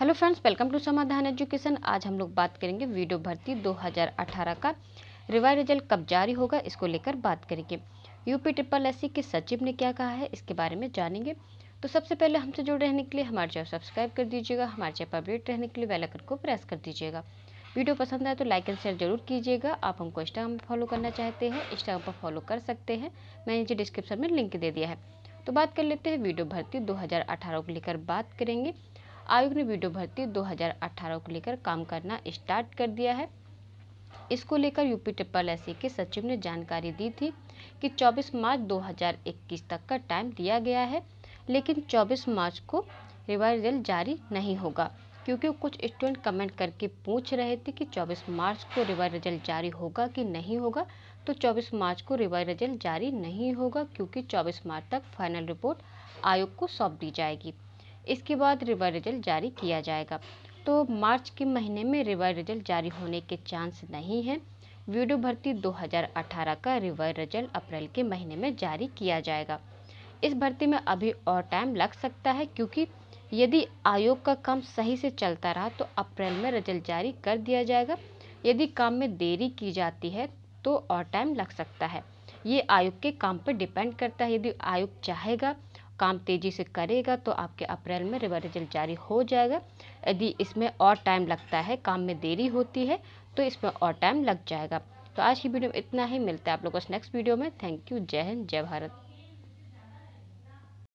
hello friends welcome to Samadhan education आज हम लोग बात करेंगे वीडियो भर्ती 2018 का रिवाइज रिजल्ट कब जारी होगा इसको लेकर बात करेंगे यूपी ट्रिपल एस के सचिव ने क्या कहा है इसके बारे में जानेंगे तो सबसे पहले हमसे जुड़े रहने के लिए हमारे चैनल सब्सक्राइब कर दीजिएगा हमारे चैनल अपडेट रहने के लिए वेलाइकन को प्रेस कर दीजिएगा वीडियो पसंद आए तो लाइक एंड शेयर जरूर कीजिएगा आप हमको इंस्टाग्राम पर फॉलो करना चाहते हैं इंस्टाग्राम पर फॉलो कर सकते हैं मैंने नीचे डिस्क्रिप्शन में लिंक दे दिया है तो बात कर लेते हैं वीडियो भर्ती 2018 को लेकर बात करेंगे आयोग ने वीडियो भर्ती 2018 को लेकर काम करना स्टार्ट कर दिया है इसको लेकर यूपी ट्रिपल एस के सचिव ने जानकारी दी थी कि 24 मार्च 2021 तक का टाइम दिया गया है लेकिन 24 मार्च को रिवाइजल रिजल्ट जारी नहीं होगा क्योंकि कुछ स्टूडेंट कमेंट करके पूछ रहे थे कि 24 मार्च को रिवाइज रिजल्ट जारी होगा कि नहीं होगा तो 24 मार्च को रिवाइज रिजल्ट जारी नहीं होगा क्योंकि 24 मार्च तक फाइनल रिपोर्ट आयोग को सौंप दी जाएगी इसके बाद रिवर रिजल्ट जारी किया जाएगा तो मार्च के महीने में रिवर रिजल्ट जारी होने के चांस नहीं हैं वीडियो भर्ती 2018 का रिवर रिजल्ट अप्रैल के महीने में जारी किया जाएगा इस भर्ती में अभी और टाइम लग सकता है क्योंकि यदि आयोग का काम सही से चलता रहा तो अप्रैल में रिजल्ट जारी कर दिया जाएगा यदि काम में देरी की जाती है तो और टाइम लग सकता है ये आयोग के काम पर डिपेंड करता है यदि आयोग चाहेगा काम तेज़ी से करेगा तो आपके अप्रैल में रिवर रिजल्ट जारी हो जाएगा यदि इसमें और टाइम लगता है काम में देरी होती है तो इसमें और टाइम लग जाएगा तो आज की वीडियो में इतना ही मिलता है आप लोगों को नेक्स्ट वीडियो में थैंक यू जय हिंद जय भारत